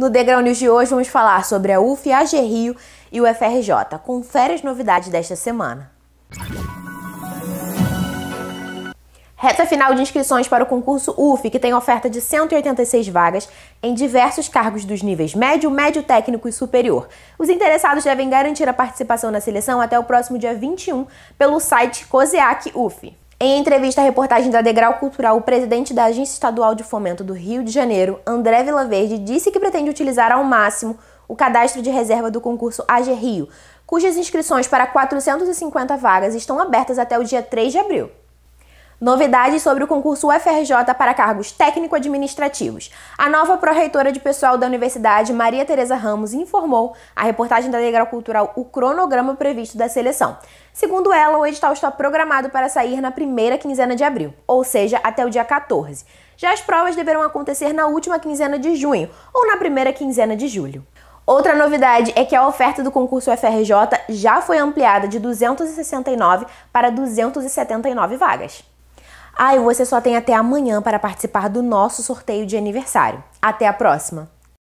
No Degrau News de hoje vamos falar sobre a UFAG Rio e o FRJ. Confere as novidades desta semana. Reta final de inscrições para o concurso UF, que tem oferta de 186 vagas em diversos cargos dos níveis médio, médio técnico e superior. Os interessados devem garantir a participação na seleção até o próximo dia 21 pelo site COSEAC UF. Em entrevista à reportagem da Degrau Cultural, o presidente da Agência Estadual de Fomento do Rio de Janeiro, André Vilaverde, disse que pretende utilizar ao máximo o cadastro de reserva do concurso AG Rio, cujas inscrições para 450 vagas estão abertas até o dia 3 de abril. Novidades sobre o concurso UFRJ para cargos técnico-administrativos. A nova pró-reitora de pessoal da universidade, Maria Tereza Ramos, informou à reportagem da Legal Cultural o cronograma previsto da seleção. Segundo ela, o edital está programado para sair na primeira quinzena de abril, ou seja, até o dia 14. Já as provas deverão acontecer na última quinzena de junho ou na primeira quinzena de julho. Outra novidade é que a oferta do concurso UFRJ já foi ampliada de 269 para 279 vagas. Ah, e você só tem até amanhã para participar do nosso sorteio de aniversário. Até a próxima!